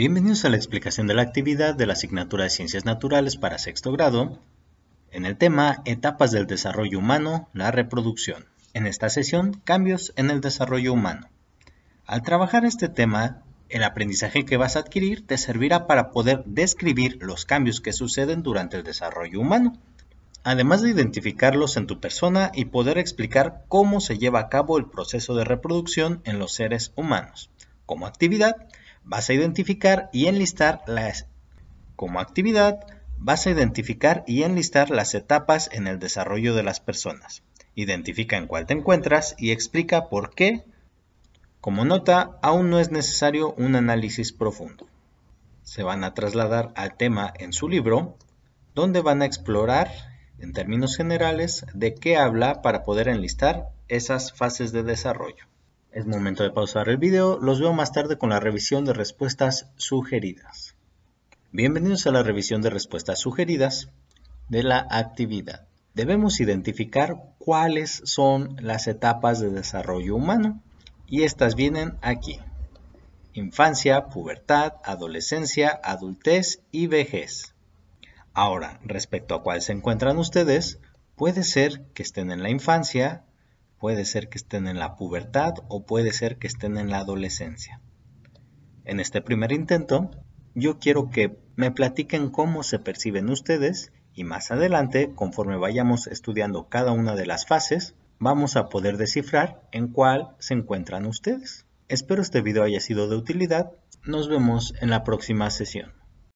Bienvenidos a la explicación de la actividad de la asignatura de Ciencias Naturales para sexto grado en el tema Etapas del desarrollo humano, la reproducción. En esta sesión, cambios en el desarrollo humano. Al trabajar este tema, el aprendizaje que vas a adquirir te servirá para poder describir los cambios que suceden durante el desarrollo humano, además de identificarlos en tu persona y poder explicar cómo se lleva a cabo el proceso de reproducción en los seres humanos. Como actividad, vas a identificar y enlistar las... Como actividad, vas a identificar y enlistar las etapas en el desarrollo de las personas. Identifica en cuál te encuentras y explica por qué. Como nota, aún no es necesario un análisis profundo. Se van a trasladar al tema en su libro, donde van a explorar, en términos generales, de qué habla para poder enlistar esas fases de desarrollo. Es momento de pausar el video, los veo más tarde con la revisión de respuestas sugeridas. Bienvenidos a la revisión de respuestas sugeridas de la actividad. Debemos identificar cuáles son las etapas de desarrollo humano y estas vienen aquí. Infancia, pubertad, adolescencia, adultez y vejez. Ahora, respecto a cuál se encuentran ustedes, puede ser que estén en la infancia, Puede ser que estén en la pubertad o puede ser que estén en la adolescencia. En este primer intento, yo quiero que me platiquen cómo se perciben ustedes y más adelante, conforme vayamos estudiando cada una de las fases, vamos a poder descifrar en cuál se encuentran ustedes. Espero este video haya sido de utilidad. Nos vemos en la próxima sesión.